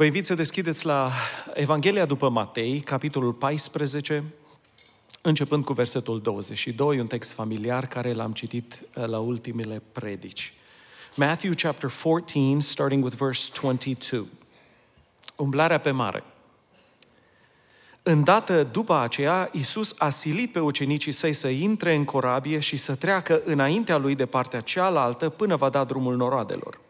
Vă invit să deschideți la Evanghelia după Matei, capitolul 14, începând cu versetul 22, un text familiar care l-am citit uh, la ultimele predici. Matthew chapter 14, starting with verse 22. Umblarea pe mare. Îndată după aceea, Iisus a silit pe ucenicii săi să intre în corabie și să treacă înaintea lui de partea cealaltă până va da drumul noroadelor.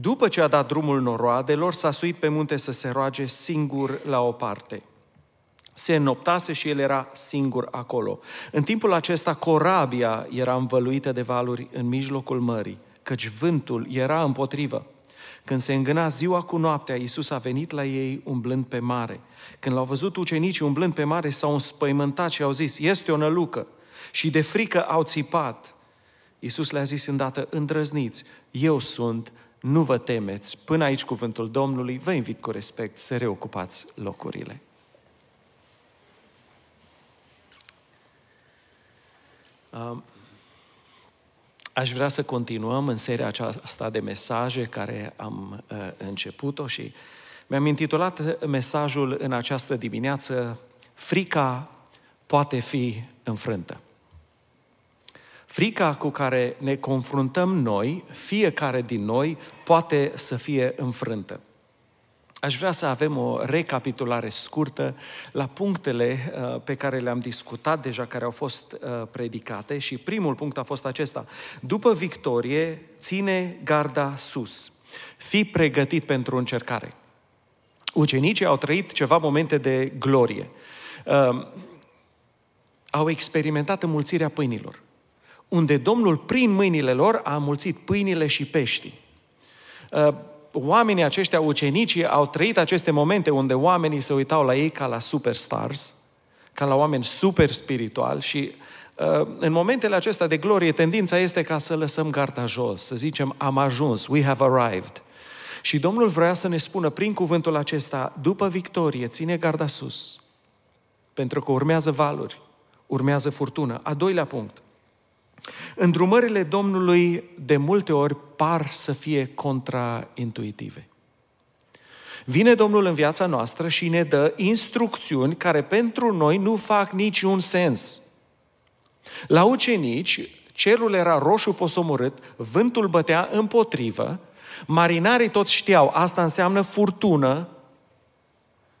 După ce a dat drumul noroadelor, s-a suit pe munte să se roage singur la o parte. Se înoptase și el era singur acolo. În timpul acesta, corabia era învăluită de valuri în mijlocul mării, căci vântul era împotrivă. Când se îngâna ziua cu noaptea, Iisus a venit la ei umblând pe mare. Când l-au văzut ucenicii umblând pe mare, s-au înspăimântat și au zis, este o nălucă. Și de frică au țipat. Iisus le-a zis îndată, îndrăzniți, eu sunt, nu vă temeți, până aici cuvântul Domnului, vă invit cu respect să reocupați locurile. Aș vrea să continuăm în seria aceasta de mesaje care am uh, început-o și mi-am intitulat uh, mesajul în această dimineață Frica poate fi înfrântă. Frica cu care ne confruntăm noi, fiecare din noi, poate să fie înfrântă. Aș vrea să avem o recapitulare scurtă la punctele uh, pe care le-am discutat deja, care au fost uh, predicate și primul punct a fost acesta. După victorie, ține garda sus. Fii pregătit pentru încercare. Ucenicii au trăit ceva momente de glorie. Uh, au experimentat înmulțirea pâinilor unde Domnul, prin mâinile lor, a mulțit pâinile și peștii. Uh, oamenii aceștia, ucenicii, au trăit aceste momente unde oamenii se uitau la ei ca la superstars, ca la oameni super spirituali și uh, în momentele acestea de glorie, tendința este ca să lăsăm garda jos, să zicem am ajuns, we have arrived. Și Domnul vrea să ne spună prin cuvântul acesta, după victorie, ține garda sus, pentru că urmează valuri, urmează furtună. A doilea punct, Îndrumările Domnului de multe ori par să fie contraintuitive. Vine Domnul în viața noastră și ne dă instrucțiuni care pentru noi nu fac niciun sens. La ucenici, cerul era roșu posomorât, vântul bătea împotrivă, marinarii toți știau, asta înseamnă furtună,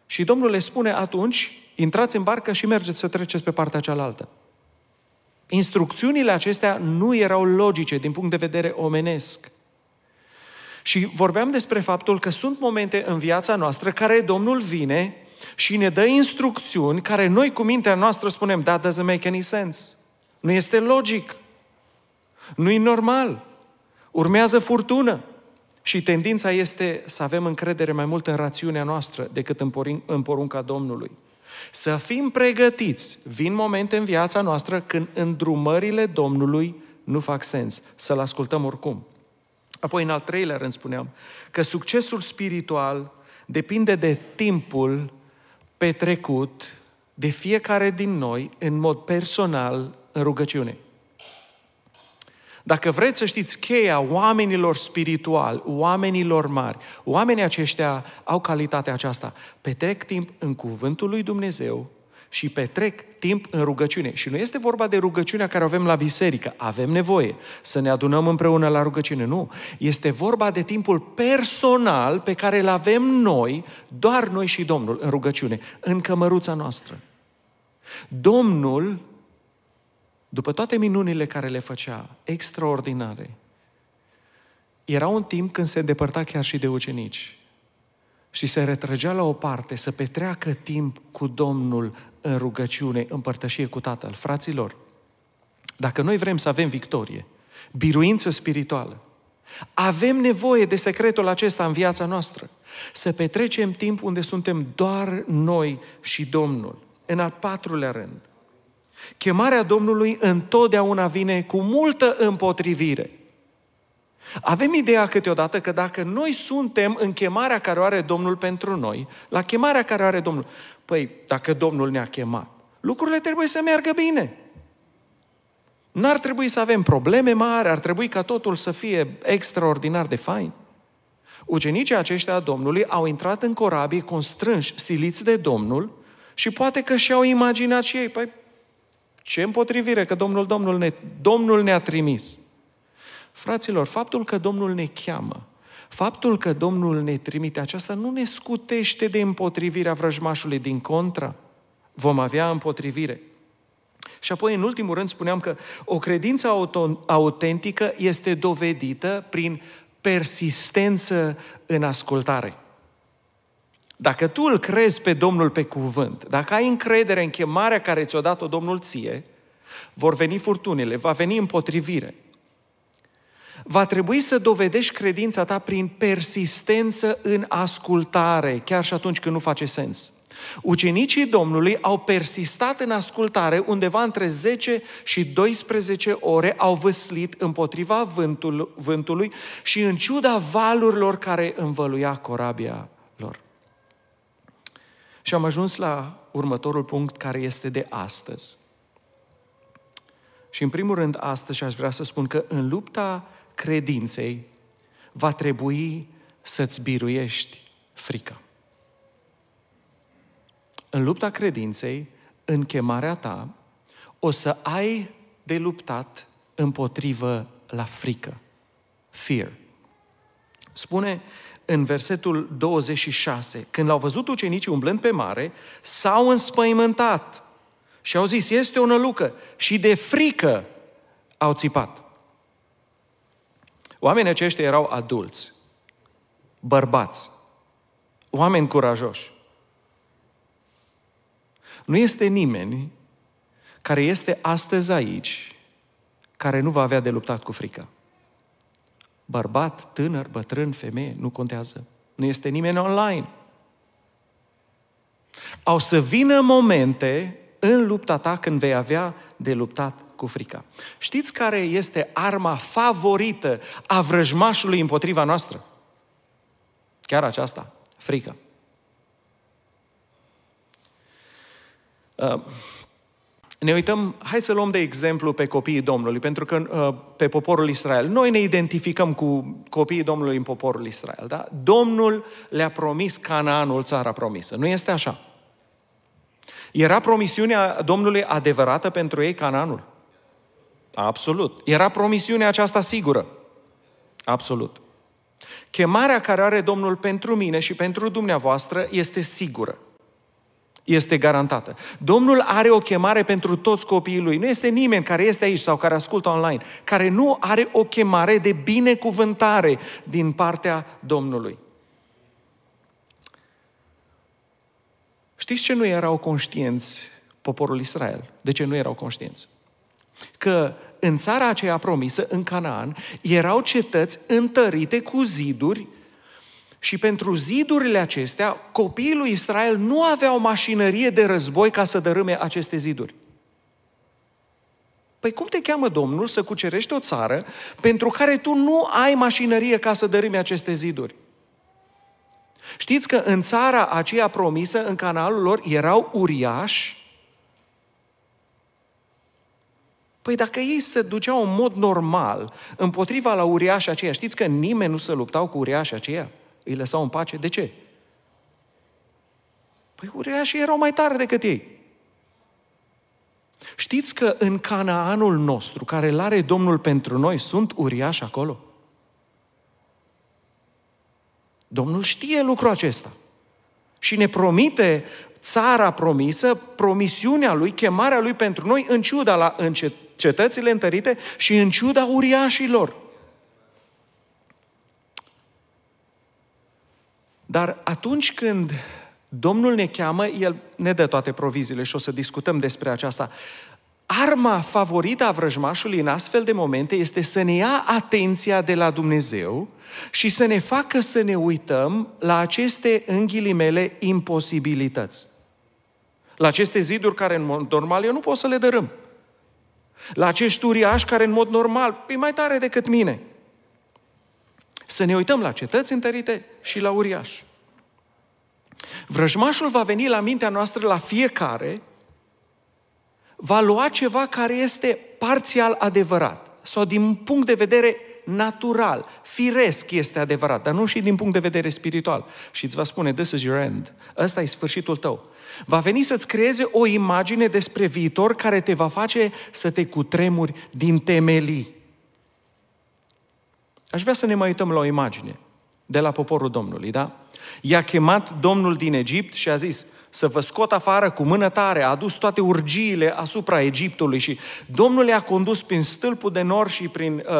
și Domnul le spune atunci, intrați în barcă și mergeți să treceți pe partea cealaltă. Instrucțiunile acestea nu erau logice din punct de vedere omenesc. Și vorbeam despre faptul că sunt momente în viața noastră care Domnul vine și ne dă instrucțiuni care noi cu mintea noastră spunem, da, doesn't make any sense. Nu este logic. nu e normal. Urmează furtună. Și tendința este să avem încredere mai mult în rațiunea noastră decât în porunca Domnului. Să fim pregătiți. Vin momente în viața noastră când îndrumările Domnului nu fac sens. Să-L ascultăm oricum. Apoi, în al treilea rând, spuneam că succesul spiritual depinde de timpul petrecut de fiecare din noi în mod personal în rugăciune. Dacă vreți să știți cheia oamenilor spirituali, oamenilor mari, oamenii aceștia au calitatea aceasta. Petrec timp în cuvântul lui Dumnezeu și petrec timp în rugăciune. Și nu este vorba de rugăciunea care o avem la biserică. Avem nevoie să ne adunăm împreună la rugăciune. Nu. Este vorba de timpul personal pe care îl avem noi, doar noi și Domnul, în rugăciune, în cămăruța noastră. Domnul după toate minunile care le făcea, extraordinare, era un timp când se depărta chiar și de ucenici și se retrăgea la o parte să petreacă timp cu Domnul în rugăciune, în părtășie cu Tatăl. Fraților, dacă noi vrem să avem victorie, biruință spirituală, avem nevoie de secretul acesta în viața noastră. Să petrecem timp unde suntem doar noi și Domnul. În al patrulea rând, Chemarea Domnului întotdeauna vine cu multă împotrivire. Avem ideea câteodată că dacă noi suntem în chemarea care o are Domnul pentru noi, la chemarea care o are Domnul, păi dacă Domnul ne-a chemat, lucrurile trebuie să meargă bine. N-ar trebui să avem probleme mari, ar trebui ca totul să fie extraordinar de fain. Ucenicii aceștia a Domnului au intrat în corabie constrânși, siliți de Domnul și poate că și-au imaginat și ei, păi ce împotrivire că Domnul, Domnul ne, Domnul ne-a trimis. Fraților, faptul că Domnul ne cheamă, faptul că Domnul ne trimite, aceasta nu ne scutește de împotrivirea vrăjmașului, din contra, vom avea împotrivire. Și apoi, în ultimul rând, spuneam că o credință auto- autentică este dovedită prin persistență în ascultare. Dacă tu îl crezi pe Domnul pe cuvânt, dacă ai încredere în chemarea care ți-o dat-o Domnul ție, vor veni furtunile, va veni împotrivire. Va trebui să dovedești credința ta prin persistență în ascultare, chiar și atunci când nu face sens. Ucenicii Domnului au persistat în ascultare undeva între 10 și 12 ore, au văslit împotriva vântul, vântului și în ciuda valurilor care învăluia corabia lor. Și am ajuns la următorul punct care este de astăzi. Și în primul rând astăzi aș vrea să spun că în lupta credinței va trebui să-ți biruiești frica. În lupta credinței, în chemarea ta, o să ai de luptat împotrivă la frică. Fear. Spune în versetul 26, când l-au văzut ucenicii umblând pe mare, s-au înspăimântat și au zis, este o nălucă și de frică au țipat. Oamenii aceștia erau adulți, bărbați, oameni curajoși. Nu este nimeni care este astăzi aici care nu va avea de luptat cu frica. Bărbat, tânăr, bătrân, femeie, nu contează. Nu este nimeni online. Au să vină momente în lupta ta când vei avea de luptat cu frica. Știți care este arma favorită a vrăjmașului împotriva noastră? Chiar aceasta, frică. Uh, ne uităm, hai să luăm de exemplu pe copiii Domnului, pentru că uh, pe poporul Israel. Noi ne identificăm cu copiii Domnului în poporul Israel, da? Domnul le-a promis Canaanul, țara promisă. Nu este așa. Era promisiunea Domnului adevărată pentru ei Canaanul? Absolut. Era promisiunea aceasta sigură? Absolut. Chemarea care are Domnul pentru mine și pentru dumneavoastră este sigură este garantată. Domnul are o chemare pentru toți copiii lui. Nu este nimeni care este aici sau care ascultă online, care nu are o chemare de binecuvântare din partea Domnului. Știți ce nu erau conștienți poporul Israel? De ce nu erau conștienți? Că în țara aceea promisă, în Canaan, erau cetăți întărite cu ziduri și pentru zidurile acestea, copiii lui Israel nu aveau mașinărie de război ca să dărâme aceste ziduri. Păi cum te cheamă Domnul să cucerești o țară pentru care tu nu ai mașinărie ca să dărâme aceste ziduri? Știți că în țara aceea promisă, în canalul lor, erau uriași? Păi dacă ei se duceau în mod normal împotriva la uriașii aceia, știți că nimeni nu se luptau cu uriașii aceia? îi lăsau în pace. De ce? Păi uriașii erau mai tare decât ei. Știți că în Canaanul nostru, care îl are Domnul pentru noi, sunt uriași acolo? Domnul știe lucrul acesta. Și ne promite țara promisă, promisiunea lui, chemarea lui pentru noi, în ciuda la încet, cetățile întărite și în ciuda uriașilor. Dar atunci când Domnul ne cheamă, El ne dă toate proviziile și o să discutăm despre aceasta. Arma favorită a vrăjmașului în astfel de momente este să ne ia atenția de la Dumnezeu și să ne facă să ne uităm la aceste, înghilimele imposibilități. La aceste ziduri care în mod normal eu nu pot să le dărâm. La acești uriași care în mod normal e mai tare decât mine – să ne uităm la cetăți întărite și la uriași. Vrăjmașul va veni la mintea noastră la fiecare, va lua ceva care este parțial adevărat sau din punct de vedere natural, firesc este adevărat, dar nu și din punct de vedere spiritual. Și îți va spune, this is your end, ăsta e sfârșitul tău. Va veni să-ți creeze o imagine despre viitor care te va face să te cutremuri din temelii. Aș vrea să ne mai uităm la o imagine de la poporul Domnului, da? I-a chemat Domnul din Egipt și a zis să vă scot afară cu mână tare, a adus toate urgiile asupra Egiptului și Domnul i a condus prin stâlpul de nor și prin uh,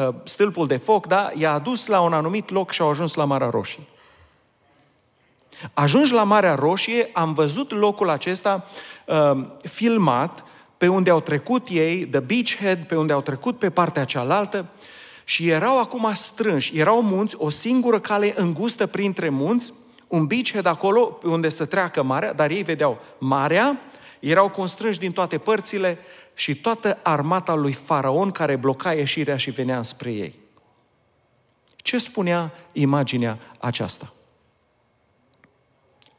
uh, uh, stâlpul de foc, da? I-a adus la un anumit loc și au ajuns la Marea Roșie. Ajuns la Marea Roșie, am văzut locul acesta uh, filmat pe unde au trecut ei, the beachhead, pe unde au trecut pe partea cealaltă și erau acum strânși, erau munți, o singură cale îngustă printre munți, un de acolo unde să treacă marea, dar ei vedeau marea, erau constrânși din toate părțile și toată armata lui Faraon care bloca ieșirea și venea spre ei. Ce spunea imaginea aceasta?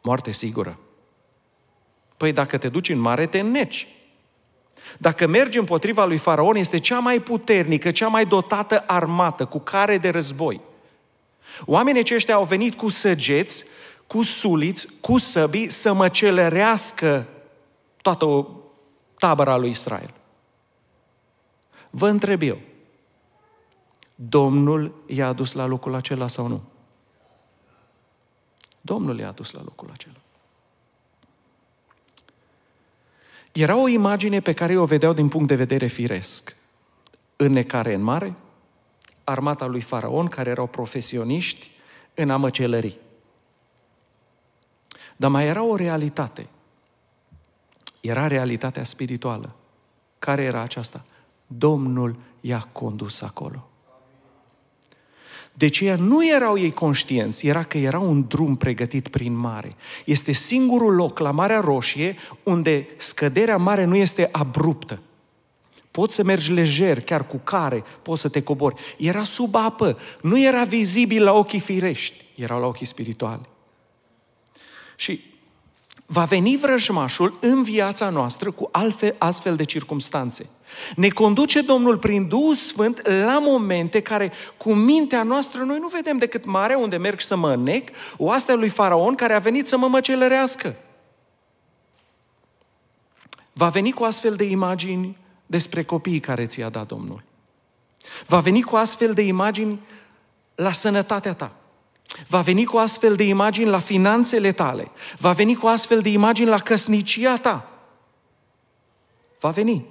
Moarte sigură. Păi dacă te duci în mare, te neci. Dacă mergi împotriva lui Faraon, este cea mai puternică, cea mai dotată armată, cu care de război. Oamenii aceștia au venit cu săgeți, cu suliți, cu săbi să măcelerească toată tabăra lui Israel. Vă întreb eu, Domnul i-a adus la locul acela sau nu? Domnul i-a adus la locul acela. Era o imagine pe care o vedeau din punct de vedere firesc. Înnecare în mare, armata lui Faraon, care erau profesioniști în amăcelării. Dar mai era o realitate. Era realitatea spirituală. Care era aceasta? Domnul i-a condus acolo. De ce nu erau ei conștienți, era că era un drum pregătit prin mare. Este singurul loc la Marea Roșie unde scăderea mare nu este abruptă. Poți să mergi lejer, chiar cu care, poți să te cobori. Era sub apă, nu era vizibil la ochii firești, erau la ochii spirituali. Și Va veni vrăjmașul în viața noastră cu altfel, astfel de circumstanțe. Ne conduce Domnul prin Duhul Sfânt la momente care cu mintea noastră noi nu vedem decât mare unde merg să mă înnec, oastea lui Faraon care a venit să mă măcelărească. Va veni cu astfel de imagini despre copiii care ți-a dat Domnul. Va veni cu astfel de imagini la sănătatea ta. Va veni cu astfel de imagini la finanțele tale. Va veni cu astfel de imagini la căsnicia ta. Va veni.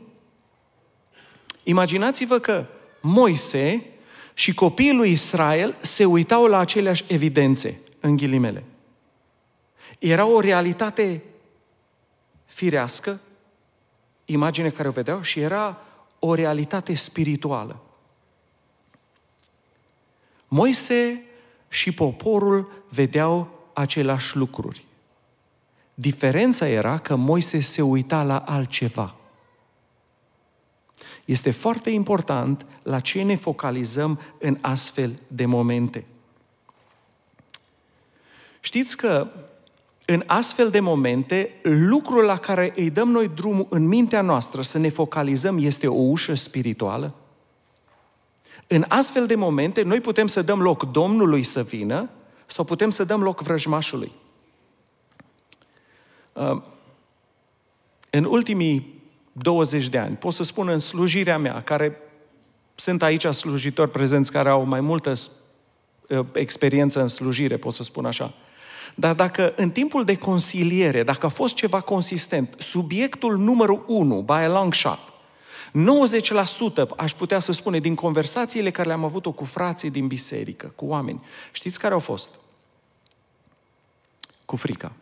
Imaginați-vă că Moise și copiii lui Israel se uitau la aceleași evidențe, în ghilimele. Era o realitate firească, imagine care o vedeau, și era o realitate spirituală. Moise și poporul vedeau aceleași lucruri. Diferența era că Moise se uita la altceva. Este foarte important la ce ne focalizăm în astfel de momente. Știți că în astfel de momente, lucrul la care îi dăm noi drumul în mintea noastră să ne focalizăm este o ușă spirituală? În astfel de momente, noi putem să dăm loc Domnului să vină sau putem să dăm loc vrăjmașului. Uh, în ultimii 20 de ani, pot să spun în slujirea mea, care sunt aici slujitori prezenți care au mai multă uh, experiență în slujire, pot să spun așa. Dar dacă în timpul de consiliere, dacă a fost ceva consistent, subiectul numărul 1, by a long shot, 90% aș putea să spune din conversațiile care le-am avut-o cu frații din biserică, cu oameni. Știți care au fost? Cu frica.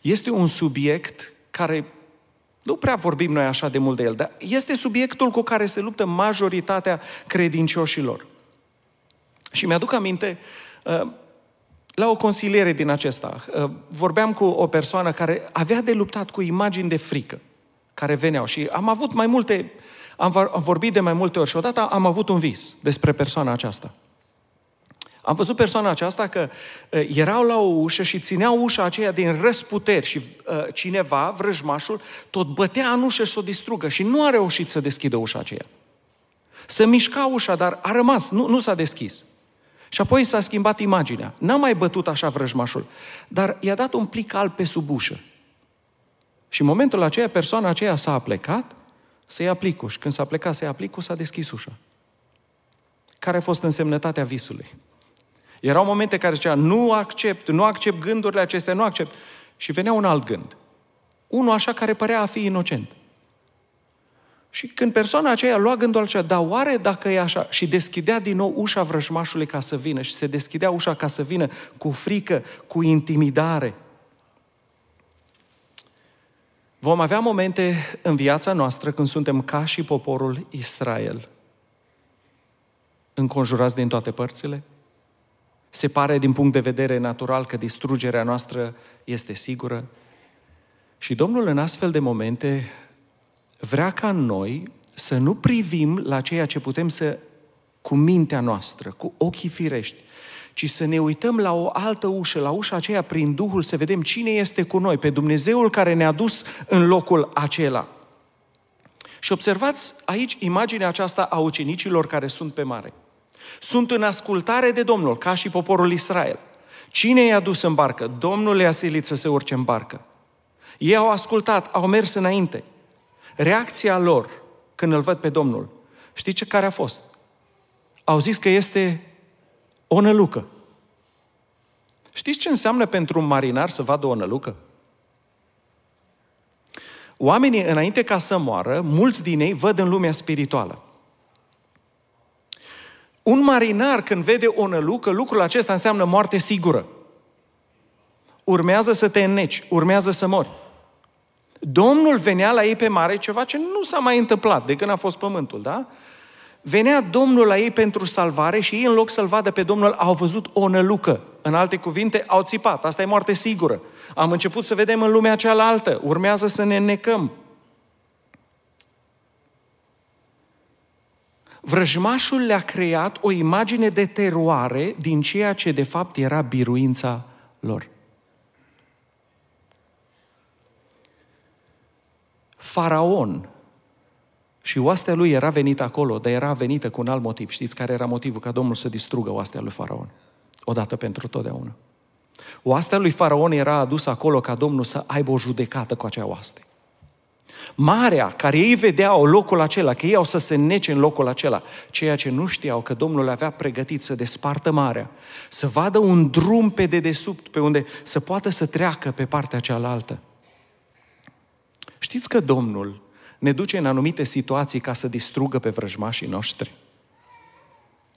Este un subiect care nu prea vorbim noi așa de mult de el, dar este subiectul cu care se luptă majoritatea credincioșilor. Și mi-aduc aminte, uh, la o consiliere din acesta, uh, vorbeam cu o persoană care avea de luptat cu imagini de frică care veneau. Și am avut mai multe, am vorbit de mai multe ori și odată am avut un vis despre persoana aceasta. Am văzut persoana aceasta că erau la o ușă și țineau ușa aceea din răsputeri și cineva, vrăjmașul, tot bătea în ușă să o distrugă și nu a reușit să deschidă ușa aceea. Să mișca ușa, dar a rămas, nu, nu s-a deschis. Și apoi s-a schimbat imaginea. N-a mai bătut așa vrăjmașul, dar i-a dat un plic alb pe sub ușă. Și în momentul aceea, persoana aceea s-a plecat să ia plicul. Și când s-a plecat să ia plicul, s-a deschis ușa. Care a fost însemnătatea visului? Erau momente care zicea, nu accept, nu accept gândurile acestea, nu accept. Și venea un alt gând. Unul așa care părea a fi inocent. Și când persoana aceea lua gândul acela, dar oare dacă e așa? Și deschidea din nou ușa vrăjmașului ca să vină și se deschidea ușa ca să vină cu frică, cu intimidare – Vom avea momente în viața noastră când suntem ca și poporul Israel, înconjurați din toate părțile. Se pare din punct de vedere natural că distrugerea noastră este sigură. Și Domnul în astfel de momente vrea ca noi să nu privim la ceea ce putem să cu mintea noastră, cu ochii firești, ci să ne uităm la o altă ușă, la ușa aceea prin Duhul, să vedem cine este cu noi, pe Dumnezeul care ne-a dus în locul acela. Și observați aici imaginea aceasta a ucenicilor care sunt pe mare. Sunt în ascultare de Domnul, ca și poporul Israel. Cine i-a dus în barcă? Domnul le-a silit să se urce în barcă. Ei au ascultat, au mers înainte. Reacția lor, când îl văd pe Domnul, știți ce care a fost? Au zis că este o nălucă. Știți ce înseamnă pentru un marinar să vadă o nălucă? Oamenii, înainte ca să moară, mulți din ei văd în lumea spirituală. Un marinar, când vede o nălucă, lucrul acesta înseamnă moarte sigură. Urmează să te înneci, urmează să mori. Domnul venea la ei pe mare, ceva ce nu s-a mai întâmplat de când a fost pământul, da? venea Domnul la ei pentru salvare și ei, în loc să-L vadă pe Domnul, au văzut o nălucă. În alte cuvinte, au țipat. Asta e moarte sigură. Am început să vedem în lumea cealaltă. Urmează să ne necăm. Vrăjmașul le-a creat o imagine de teroare din ceea ce de fapt era biruința lor. Faraon și oastea lui era venită acolo, dar era venită cu un alt motiv. Știți care era motivul? Ca Domnul să distrugă oastea lui Faraon. Odată pentru totdeauna. Oastea lui Faraon era adusă acolo ca Domnul să aibă o judecată cu acea oaste. Marea care ei vedeau locul acela, că ei au să se nece în locul acela, ceea ce nu știau că Domnul avea pregătit să despartă marea, să vadă un drum pe dedesubt, pe unde să poată să treacă pe partea cealaltă. Știți că Domnul ne duce în anumite situații ca să distrugă pe vrăjmașii noștri.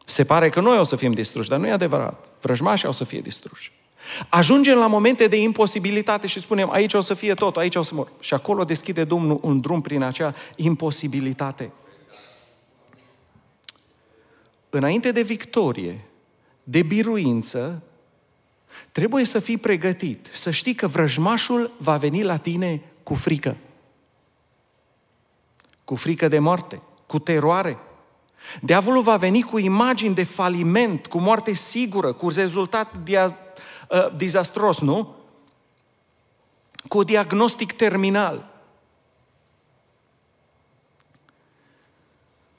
Se pare că noi o să fim distruși, dar nu e adevărat. Vrăjmașii o să fie distruși. Ajungem la momente de imposibilitate și spunem, aici o să fie tot, aici o să mor. Și acolo deschide Domnul un drum prin acea imposibilitate. Înainte de victorie, de biruință, trebuie să fii pregătit, să știi că vrăjmașul va veni la tine cu frică cu frică de moarte, cu teroare. Diavolul va veni cu imagini de faliment, cu moarte sigură, cu rezultat dia, uh, dizastros, nu? Cu diagnostic terminal.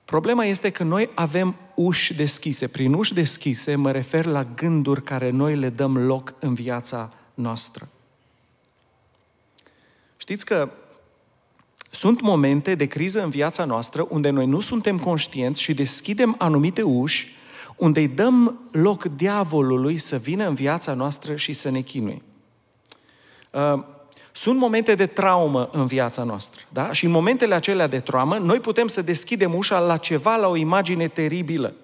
Problema este că noi avem uși deschise. Prin uși deschise mă refer la gânduri care noi le dăm loc în viața noastră. Știți că sunt momente de criză în viața noastră unde noi nu suntem conștienți și deschidem anumite uși unde îi dăm loc diavolului să vină în viața noastră și să ne chinui. Uh, sunt momente de traumă în viața noastră, da? Și în momentele acelea de traumă, noi putem să deschidem ușa la ceva, la o imagine teribilă.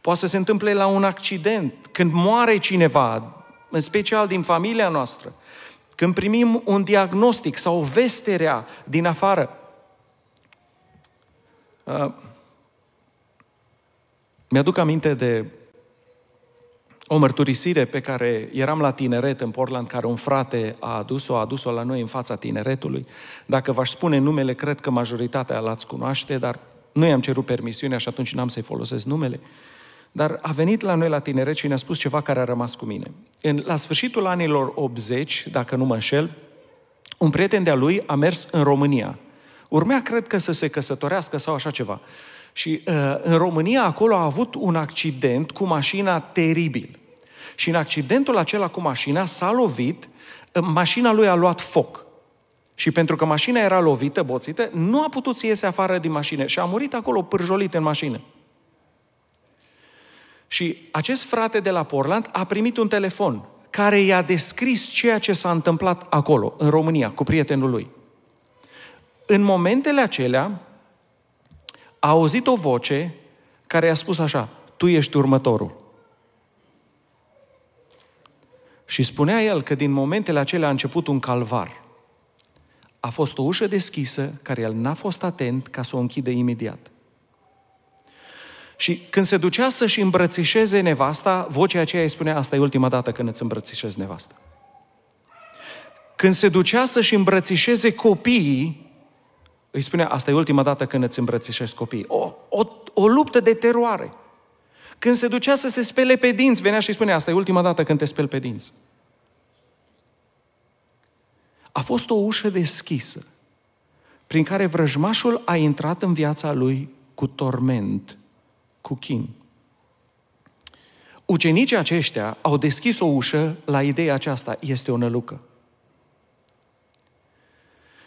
Poate să se întâmple la un accident, când moare cineva, în special din familia noastră când primim un diagnostic sau o veste rea din afară. Uh, mi-aduc aminte de o mărturisire pe care eram la tineret în Portland, care un frate a adus-o, a adus-o la noi în fața tineretului. Dacă v-aș spune numele, cred că majoritatea l-ați cunoaște, dar nu i-am cerut permisiunea și atunci n-am să-i folosesc numele. Uh, dar a venit la noi la tineret și ne-a spus ceva care a rămas cu mine. În, la sfârșitul anilor 80, dacă nu mă înșel, un prieten de-a lui a mers în România. Urmea, cred că, să se căsătorească sau așa ceva. Și uh, în România, acolo a avut un accident cu mașina teribil. Și în accidentul acela cu mașina s-a lovit, uh, mașina lui a luat foc. Și pentru că mașina era lovită, boțită, nu a putut să iese afară din mașină și a murit acolo pârjolit în mașină. Și acest frate de la Portland a primit un telefon care i-a descris ceea ce s-a întâmplat acolo, în România, cu prietenul lui. În momentele acelea, a auzit o voce care i-a spus așa, tu ești următorul. Și spunea el că din momentele acelea a început un calvar. A fost o ușă deschisă, care el n-a fost atent ca să o închide imediat. Și când se ducea să-și îmbrățișeze nevasta, vocea aceea îi spunea, asta e ultima dată când îți îmbrățișezi nevasta. Când se ducea să-și îmbrățișeze copiii, îi spunea, asta e ultima dată când îți îmbrățișezi copiii. O, o, o luptă de teroare. Când se ducea să se spele pe dinți, venea și îi spunea, asta e ultima dată când te speli pe dinți. A fost o ușă deschisă prin care vrăjmașul a intrat în viața lui cu torment cu chin. Ucenicii aceștia au deschis o ușă la ideea aceasta, este o nălucă.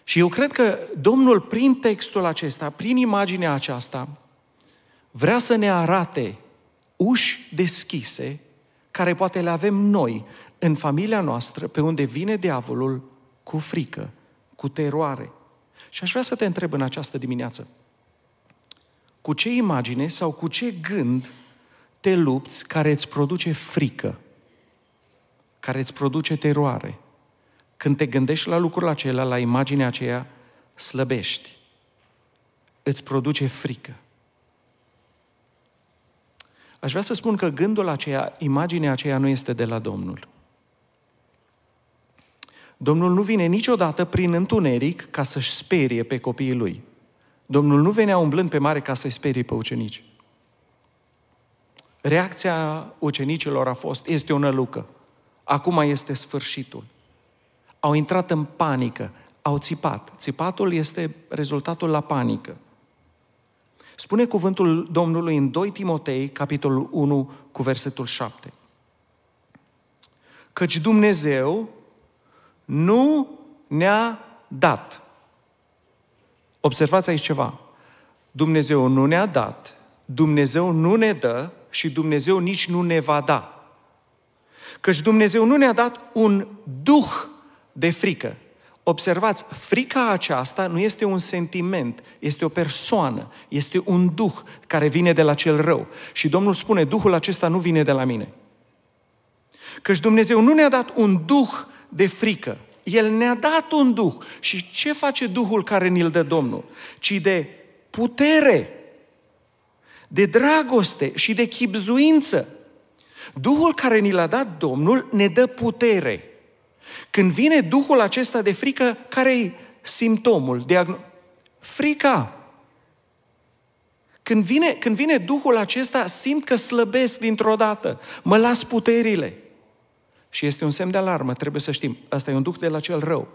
Și eu cred că Domnul, prin textul acesta, prin imaginea aceasta, vrea să ne arate uși deschise care poate le avem noi în familia noastră, pe unde vine diavolul cu frică, cu teroare. Și aș vrea să te întreb în această dimineață, cu ce imagine sau cu ce gând te lupți care îți produce frică, care îți produce teroare? Când te gândești la lucrul acela, la imaginea aceea, slăbești. Îți produce frică. Aș vrea să spun că gândul aceea, imaginea aceea nu este de la Domnul. Domnul nu vine niciodată prin întuneric ca să-și sperie pe copiii lui. Domnul nu venea umblând pe mare ca să-i sperie pe ucenici. Reacția ucenicilor a fost, este o nălucă, acum este sfârșitul. Au intrat în panică, au țipat. Țipatul este rezultatul la panică. Spune cuvântul Domnului în 2 Timotei, capitolul 1, cu versetul 7. Căci Dumnezeu nu ne-a dat Observați aici ceva. Dumnezeu nu ne-a dat, Dumnezeu nu ne dă și Dumnezeu nici nu ne va da. Căci Dumnezeu nu ne-a dat un duh de frică. Observați, frica aceasta nu este un sentiment, este o persoană, este un duh care vine de la cel rău. Și Domnul spune, Duhul acesta nu vine de la mine. Căci Dumnezeu nu ne-a dat un duh de frică, el ne-a dat un Duh. Și ce face Duhul care ni-l dă Domnul? Ci de putere, de dragoste și de chipzuință. Duhul care ni l-a dat Domnul ne dă putere. Când vine Duhul acesta de frică, care-i simptomul? Diagno- Frica. Când vine, când vine Duhul acesta, simt că slăbesc dintr-o dată, mă las puterile. Și este un semn de alarmă, trebuie să știm. Asta e un duh de la cel rău.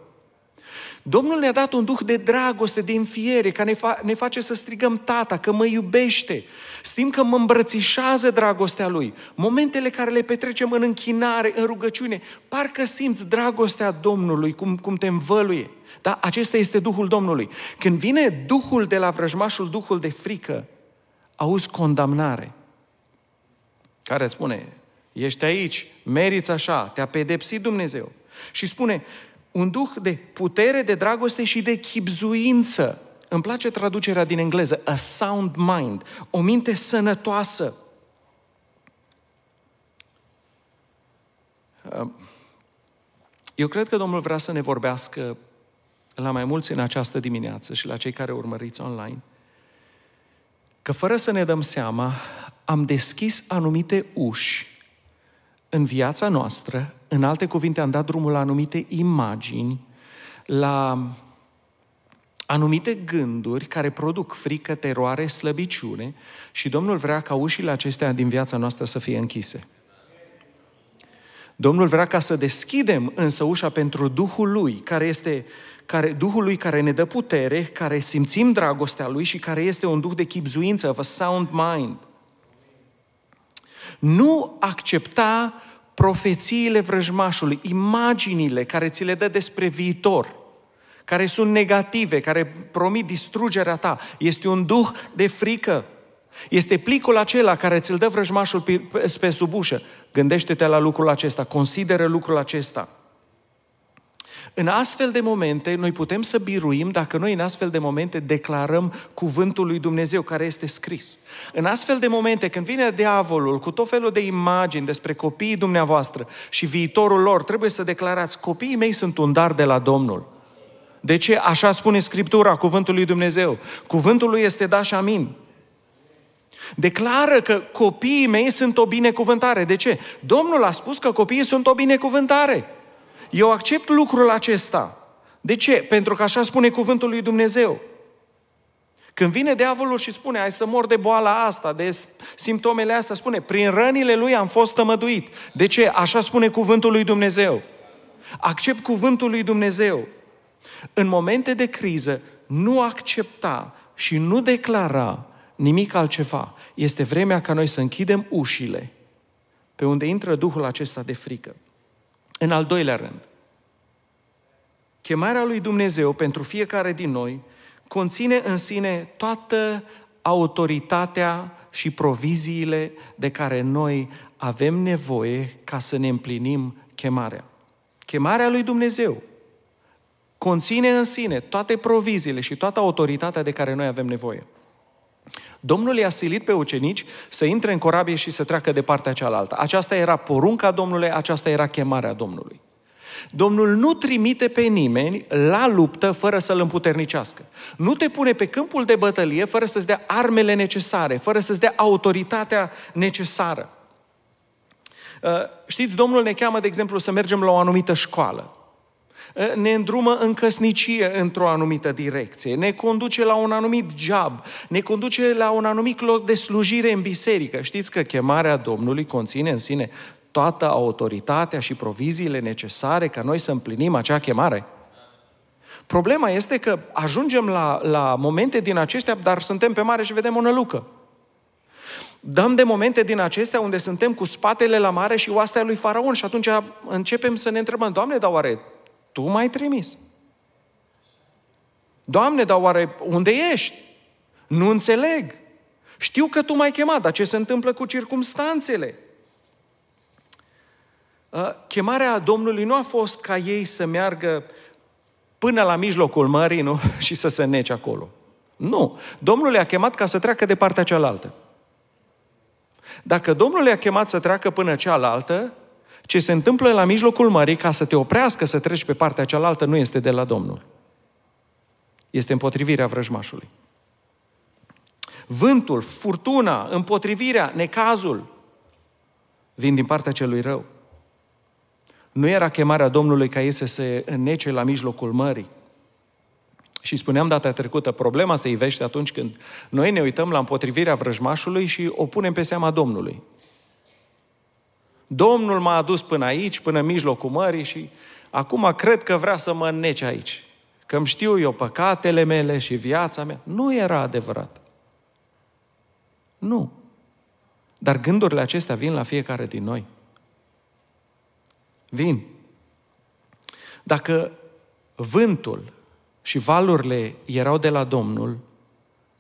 Domnul ne-a dat un duh de dragoste, de înfiere, care ne, fa- ne face să strigăm tata, că mă iubește. Știm că mă îmbrățișează dragostea lui. Momentele care le petrecem în închinare, în rugăciune, parcă simți dragostea Domnului, cum, cum te învăluie. Da? Acesta este Duhul Domnului. Când vine Duhul de la vrăjmașul, Duhul de frică, auzi condamnare, care spune, ești aici, meriți așa, te-a pedepsit Dumnezeu. Și spune, un duh de putere, de dragoste și de chipzuință. Îmi place traducerea din engleză, a sound mind, o minte sănătoasă. Eu cred că Domnul vrea să ne vorbească la mai mulți în această dimineață și la cei care urmăriți online, că fără să ne dăm seama, am deschis anumite uși în viața noastră, în alte cuvinte, am dat drumul la anumite imagini, la anumite gânduri care produc frică, teroare, slăbiciune și Domnul vrea ca ușile acestea din viața noastră să fie închise. Domnul vrea ca să deschidem însă ușa pentru Duhul Lui, care este care, Duhul Lui care ne dă putere, care simțim dragostea Lui și care este un Duh de chipzuință, of a sound mind. Nu accepta profețiile vrăjmașului, imaginile care ți le dă despre viitor, care sunt negative, care promit distrugerea ta. Este un duh de frică. Este plicul acela care ți-l dă vrăjmașul pe, pe, pe sub ușă. Gândește-te la lucrul acesta, consideră lucrul acesta. În astfel de momente, noi putem să biruim dacă noi în astfel de momente declarăm cuvântul lui Dumnezeu care este scris. În astfel de momente, când vine diavolul cu tot felul de imagini despre copiii dumneavoastră și viitorul lor, trebuie să declarați, copiii mei sunt un dar de la Domnul. De ce? Așa spune Scriptura, cuvântul lui Dumnezeu. Cuvântul lui este da și amin. Declară că copiii mei sunt o binecuvântare. De ce? Domnul a spus că copiii sunt o binecuvântare. Eu accept lucrul acesta. De ce? Pentru că așa spune cuvântul lui Dumnezeu. Când vine diavolul și spune, ai să mor de boala asta, de simptomele astea, spune, prin rănile lui am fost tămăduit. De ce? Așa spune cuvântul lui Dumnezeu. Accept cuvântul lui Dumnezeu. În momente de criză, nu accepta și nu declara nimic altceva. Este vremea ca noi să închidem ușile pe unde intră Duhul acesta de frică. În al doilea rând, chemarea lui Dumnezeu pentru fiecare din noi conține în sine toată autoritatea și proviziile de care noi avem nevoie ca să ne împlinim chemarea. Chemarea lui Dumnezeu conține în sine toate proviziile și toată autoritatea de care noi avem nevoie. Domnul i-a silit pe ucenici să intre în corabie și să treacă de partea cealaltă. Aceasta era porunca Domnului, aceasta era chemarea Domnului. Domnul nu trimite pe nimeni la luptă fără să-l împuternicească. Nu te pune pe câmpul de bătălie fără să-ți dea armele necesare, fără să-ți dea autoritatea necesară. Uh, știți, Domnul ne cheamă, de exemplu, să mergem la o anumită școală. Eh, ne îndrumă în căsnicie într-o anumită direcție, ne conduce la un anumit job, ne conduce la un anumit loc de slujire în biserică. Știți că chemarea Domnului conține în sine toată autoritatea și proviziile necesare ca noi să împlinim acea chemare. Problema este că ajungem la, la momente din acestea, dar suntem pe mare și vedem o nălucă. Dăm de momente din acestea unde suntem cu spatele la mare și oastea lui Faraon și atunci începem să ne întrebăm, Doamne, dar oare tu m-ai trimis. Doamne, dar oare unde ești? Nu înțeleg. Știu că tu m-ai chemat, dar ce se întâmplă cu circumstanțele? Chemarea Domnului nu a fost ca ei să meargă până la mijlocul mării nu? și să se nece acolo. Nu. Domnul le-a chemat ca să treacă de partea cealaltă. Dacă Domnul le-a chemat să treacă până cealaltă, ce se întâmplă la mijlocul mării, ca să te oprească să treci pe partea cealaltă, nu este de la Domnul. Este împotrivirea vrăjmașului. Vântul, furtuna, împotrivirea, necazul vin din partea celui rău. Nu era chemarea Domnului ca ei să se înnece la mijlocul mării. Și spuneam data trecută, problema se ivește atunci când noi ne uităm la împotrivirea vrăjmașului și o punem pe seama Domnului. Domnul m-a adus până aici, până în mijlocul mării și acum cred că vrea să mă înnece aici. Că îmi știu eu păcatele mele și viața mea. Nu era adevărat. Nu. Dar gândurile acestea vin la fiecare din noi. Vin. Dacă vântul și valurile erau de la Domnul,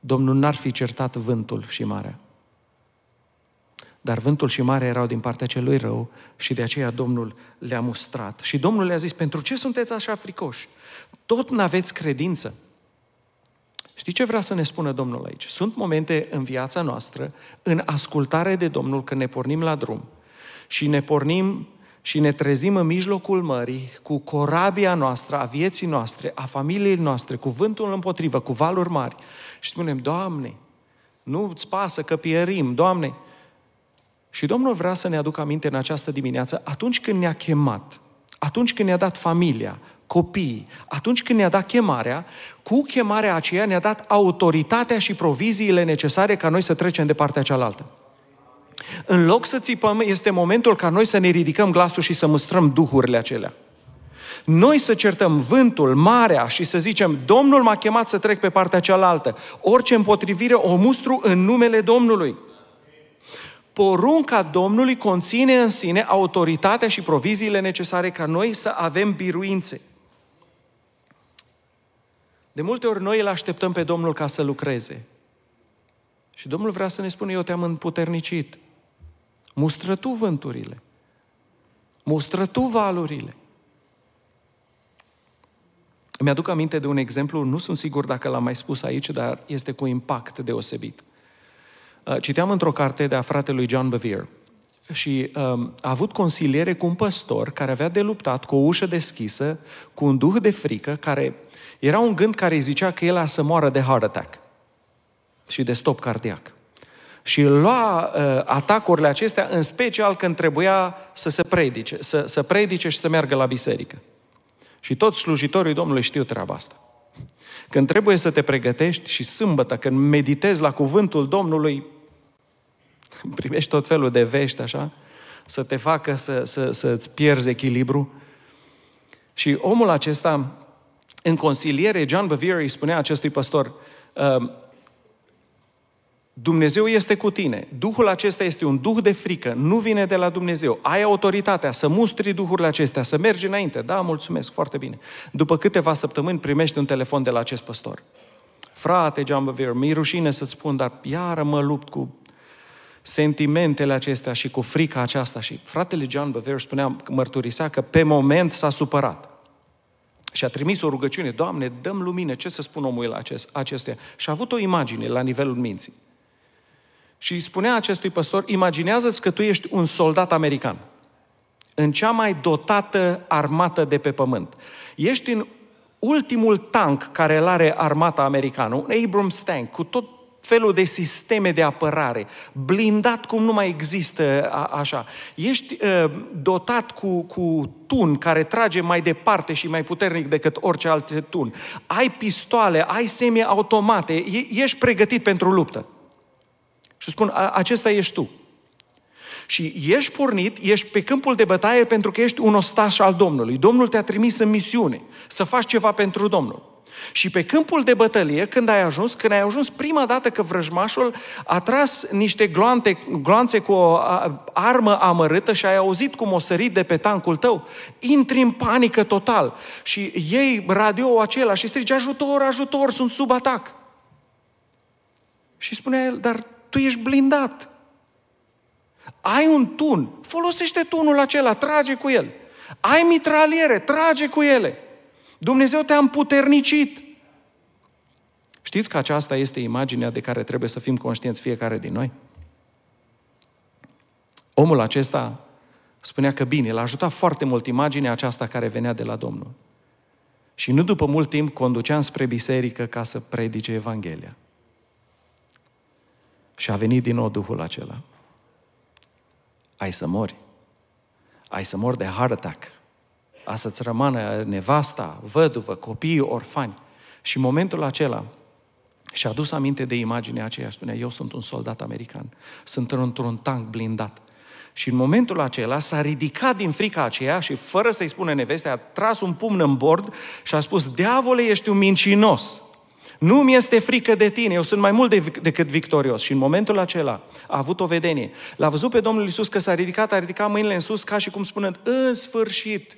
Domnul n-ar fi certat vântul și marea. Dar vântul și mare erau din partea celui rău și de aceea Domnul le-a mustrat. Și Domnul le-a zis, pentru ce sunteți așa fricoși? Tot n-aveți credință. Știi ce vrea să ne spună Domnul aici? Sunt momente în viața noastră, în ascultare de Domnul, când ne pornim la drum și ne pornim și ne trezim în mijlocul mării cu corabia noastră, a vieții noastre, a familiei noastre, cu vântul împotrivă, cu valuri mari. Și spunem, Doamne, nu-ți pasă că pierim, Doamne, și Domnul vrea să ne aducă aminte în această dimineață, atunci când ne-a chemat, atunci când ne-a dat familia, copiii, atunci când ne-a dat chemarea, cu chemarea aceea ne-a dat autoritatea și proviziile necesare ca noi să trecem de partea cealaltă. În loc să țipăm, este momentul ca noi să ne ridicăm glasul și să măstrăm duhurile acelea. Noi să certăm vântul, marea și să zicem, Domnul m-a chemat să trec pe partea cealaltă. Orice împotrivire o mustru în numele Domnului porunca Domnului conține în sine autoritatea și proviziile necesare ca noi să avem biruințe. De multe ori noi îl așteptăm pe Domnul ca să lucreze. Și Domnul vrea să ne spună, eu te-am împuternicit. Mustră tu vânturile. Mustră tu valurile. Îmi aduc aminte de un exemplu, nu sunt sigur dacă l-am mai spus aici, dar este cu impact deosebit. Uh, citeam într-o carte de a fratelui John Bevere și um, a avut consiliere cu un păstor care avea de luptat cu o ușă deschisă, cu un duh de frică, care era un gând care îi zicea că el ar să moară de heart attack și de stop cardiac. Și lua uh, atacurile acestea, în special când trebuia să se predice, să, să predice și să meargă la biserică. Și toți slujitorii Domnului știu treaba asta. Când trebuie să te pregătești și sâmbătă, când meditezi la cuvântul Domnului, primești tot felul de vești, așa, să te facă să, să, să-ți pierzi echilibru. Și omul acesta, în consiliere, John Bevere îi spunea acestui păstor, ehm, Dumnezeu este cu tine. Duhul acesta este un duh de frică, nu vine de la Dumnezeu. Ai autoritatea să mustri duhurile acestea, să mergi înainte. Da, mulțumesc, foarte bine. După câteva săptămâni primești un telefon de la acest păstor. Frate, John Bevere, mi-e rușine să-ți spun, dar iară mă lupt cu sentimentele acestea și cu frica aceasta. Și fratele John Bevere spunea, mărturisea că pe moment s-a supărat. Și a trimis o rugăciune, Doamne, dăm lumină, ce să spun omul acest, acestuia? Și a avut o imagine la nivelul minții. Și îi spunea acestui păstor, imaginează-ți că tu ești un soldat american, în cea mai dotată armată de pe pământ. Ești în ultimul tank care îl are armata americană, un Abrams tank, cu tot felul de sisteme de apărare, blindat cum nu mai există a, așa. Ești a, ă, dotat cu, cu tun care trage mai departe și mai puternic decât orice alt tun. Ai pistoale, ai semi automate, e, ești pregătit pentru luptă. Și spun, a, acesta ești tu. Și ești pornit, ești pe câmpul de bătaie pentru că ești un ostaș al Domnului. Domnul te-a trimis în misiune, să faci ceva pentru Domnul. Și pe câmpul de bătălie, când ai ajuns, când ai ajuns prima dată că vrăjmașul a tras niște gloante, gloanțe cu o armă amărâtă și ai auzit cum o sărit de pe tancul tău, intri în panică total și ei radio acela și strigi ajutor, ajutor, sunt sub atac. Și spunea el, dar tu ești blindat. Ai un tun, folosește tunul acela, trage cu el. Ai mitraliere, trage cu ele. Dumnezeu te-a împuternicit. Știți că aceasta este imaginea de care trebuie să fim conștienți fiecare din noi? Omul acesta spunea că bine, l-a ajutat foarte mult imaginea aceasta care venea de la Domnul. Și nu după mult timp conducea spre biserică ca să predice Evanghelia. Și a venit din nou Duhul acela. Ai să mori. Ai să mori de heart attack a să-ți rămână nevasta, văduvă, copii, orfani. Și în momentul acela, și-a dus aminte de imaginea aceea, spunea, eu sunt un soldat american, sunt într-un tank blindat. Și în momentul acela s-a ridicat din frica aceea și fără să-i spune nevestea, a tras un pumn în bord și a spus, diavole, ești un mincinos. Nu mi este frică de tine, eu sunt mai mult de, decât victorios. Și în momentul acela a avut o vedenie. L-a văzut pe Domnul Isus că s-a ridicat, a ridicat mâinile în sus ca și cum spunând, în sfârșit,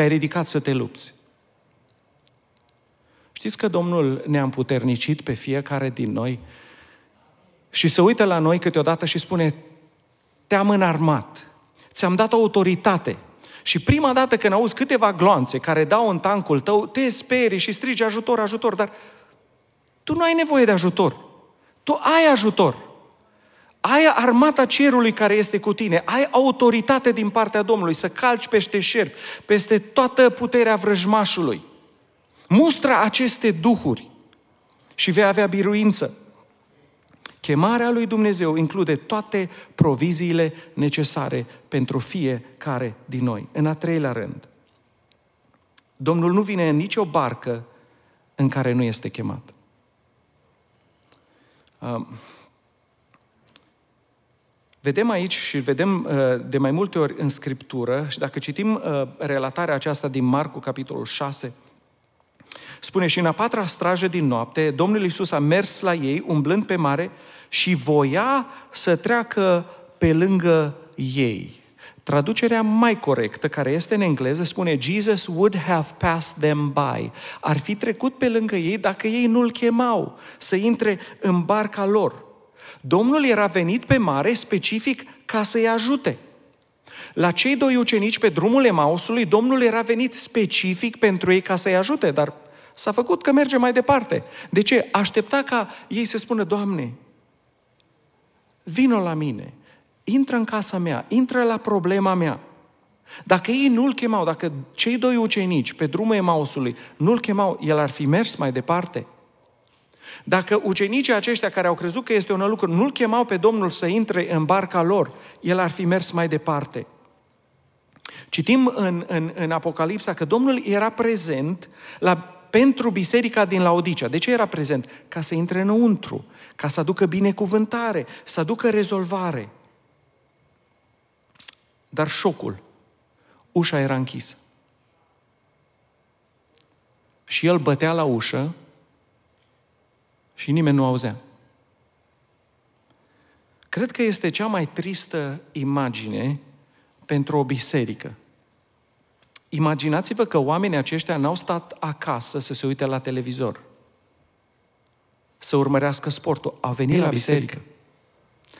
te-ai ridicat să te lupți. Știți că Domnul ne-a împuternicit pe fiecare din noi și se uită la noi câteodată și spune, te-am înarmat, ți-am dat autoritate. Și prima dată când auzi câteva gloanțe care dau în tancul tău, te sperii și strigi ajutor, ajutor, dar tu nu ai nevoie de ajutor. Tu ai ajutor ai armata cerului care este cu tine, ai autoritate din partea Domnului să calci peste șerp, peste toată puterea vrăjmașului. Mustra aceste duhuri și vei avea biruință. Chemarea lui Dumnezeu include toate proviziile necesare pentru fiecare din noi. În a treilea rând, Domnul nu vine în nicio barcă în care nu este chemat. Vedem aici și vedem uh, de mai multe ori în Scriptură, și dacă citim uh, relatarea aceasta din Marcu, capitolul 6, spune și în a patra strajă din noapte, Domnul Iisus a mers la ei, umblând pe mare, și voia să treacă pe lângă ei. Traducerea mai corectă, care este în engleză, spune Jesus would have passed them by. Ar fi trecut pe lângă ei dacă ei nu-l chemau să intre în barca lor. Domnul era venit pe mare specific ca să-i ajute. La cei doi ucenici pe drumul Emausului, Domnul era venit specific pentru ei ca să-i ajute, dar s-a făcut că merge mai departe. De ce? Aștepta ca ei să spună, Doamne, vino la mine, intră în casa mea, intră la problema mea. Dacă ei nu-l chemau, dacă cei doi ucenici pe drumul Emausului nu-l chemau, el ar fi mers mai departe. Dacă ucenicii aceștia care au crezut că este un lucru nu-l chemau pe Domnul să intre în barca lor, el ar fi mers mai departe. Citim în, în, în Apocalipsa că Domnul era prezent la pentru biserica din Laodicea. De ce era prezent? Ca să intre înăuntru, ca să aducă binecuvântare, să aducă rezolvare. Dar șocul, ușa era închisă. Și el bătea la ușă și nimeni nu auzea. Cred că este cea mai tristă imagine pentru o biserică. Imaginați-vă că oamenii aceștia n-au stat acasă să se uite la televizor, să urmărească sportul, au venit la, la biserică. biserică.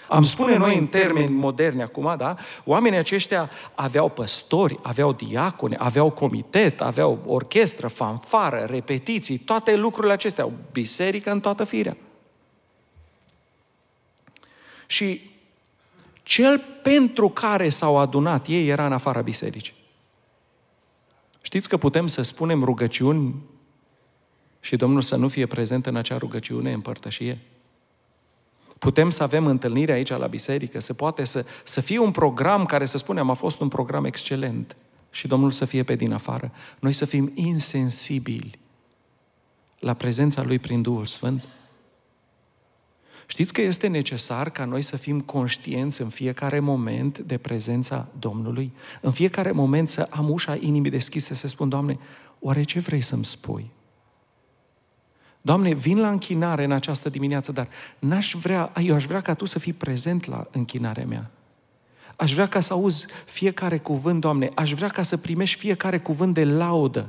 Am spune noi în termeni moderni acum, da? Oamenii aceștia aveau păstori, aveau diacone, aveau comitet, aveau orchestră, fanfară, repetiții, toate lucrurile acestea, au biserică în toată firea. Și cel pentru care s-au adunat ei era în afara bisericii. Știți că putem să spunem rugăciuni și Domnul să nu fie prezent în acea rugăciune, în părtășie? Putem să avem întâlnire aici la biserică, se poate să, să fie un program care să spunem a fost un program excelent și Domnul să fie pe din afară. Noi să fim insensibili la prezența Lui prin Duhul Sfânt. Știți că este necesar ca noi să fim conștienți în fiecare moment de prezența Domnului? În fiecare moment să am ușa inimii deschise, să spun, Doamne, oare ce vrei să-mi spui? Doamne, vin la închinare în această dimineață, dar n-aș vrea, eu aș vrea ca Tu să fii prezent la închinarea mea. Aș vrea ca să auzi fiecare cuvânt, Doamne, aș vrea ca să primești fiecare cuvânt de laudă.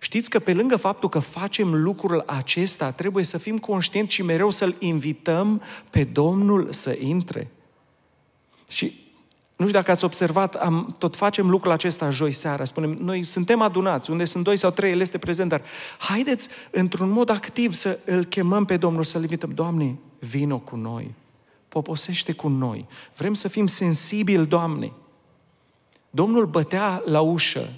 Știți că pe lângă faptul că facem lucrul acesta, trebuie să fim conștienți și mereu să-L invităm pe Domnul să intre. Și nu știu dacă ați observat, am, tot facem lucrul acesta joi seara. Spunem, noi suntem adunați, unde sunt doi sau trei, El este prezent, dar haideți într-un mod activ să îl chemăm pe Domnul, să-L invităm. Doamne, vino cu noi, poposește cu noi. Vrem să fim sensibili, Doamne. Domnul bătea la ușă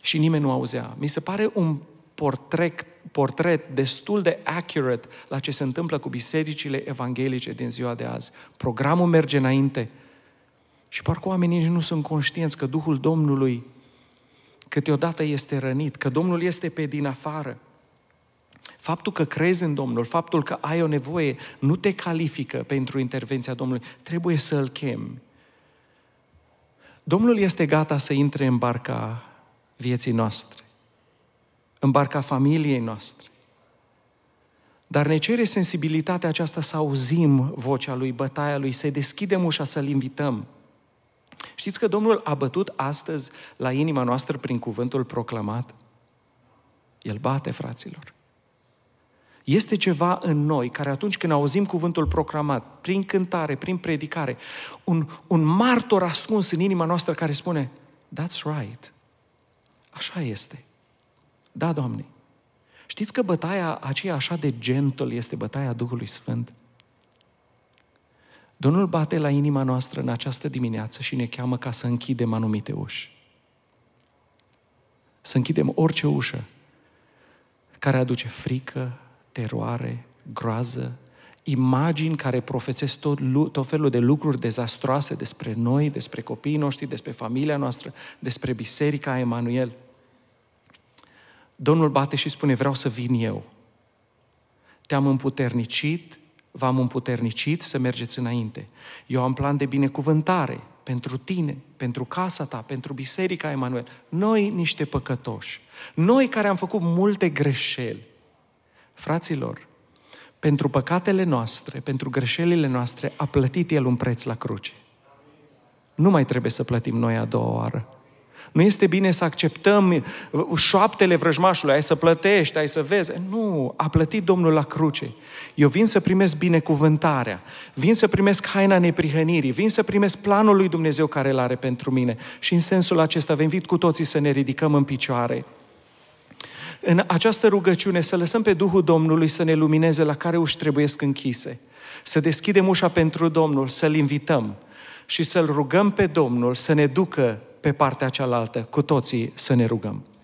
și nimeni nu auzea. Mi se pare un portret portret destul de accurate la ce se întâmplă cu bisericile evanghelice din ziua de azi. Programul merge înainte și parcă oamenii nici nu sunt conștienți că Duhul Domnului câteodată este rănit, că Domnul este pe din afară. Faptul că crezi în Domnul, faptul că ai o nevoie, nu te califică pentru intervenția Domnului. Trebuie să îl chemi. Domnul este gata să intre în barca vieții noastre în barca familiei noastre. Dar ne cere sensibilitatea aceasta să auzim vocea lui, bătaia lui, să-i deschidem ușa, să-l invităm. Știți că Domnul a bătut astăzi la inima noastră prin cuvântul proclamat? El bate, fraților. Este ceva în noi care atunci când auzim cuvântul proclamat, prin cântare, prin predicare, un, un martor ascuns în inima noastră care spune, that's right, așa este. Da, Doamne. Știți că bătaia aceea așa de gentle este bătaia Duhului Sfânt? Domnul bate la inima noastră în această dimineață și ne cheamă ca să închidem anumite uși. Să închidem orice ușă care aduce frică, teroare, groază, imagini care profețesc tot, tot felul de lucruri dezastroase despre noi, despre copiii noștri, despre familia noastră, despre Biserica Emanuel – Domnul bate și spune, vreau să vin eu. Te-am împuternicit, v-am împuternicit să mergeți înainte. Eu am plan de binecuvântare pentru tine, pentru casa ta, pentru biserica Emanuel. Noi niște păcătoși, noi care am făcut multe greșeli. Fraților, pentru păcatele noastre, pentru greșelile noastre, a plătit El un preț la cruce. Nu mai trebuie să plătim noi a doua oară. Nu este bine să acceptăm șoaptele vrăjmașului, ai să plătești, ai să vezi. Nu, a plătit Domnul la cruce. Eu vin să primesc binecuvântarea, vin să primesc haina neprihănirii, vin să primesc planul lui Dumnezeu care îl are pentru mine. Și în sensul acesta vă invit cu toții să ne ridicăm în picioare în această rugăciune să lăsăm pe Duhul Domnului să ne lumineze la care uși trebuie închise, să deschidem ușa pentru Domnul, să-L invităm și să-L rugăm pe Domnul să ne ducă pe partea cealaltă, cu toții să ne rugăm.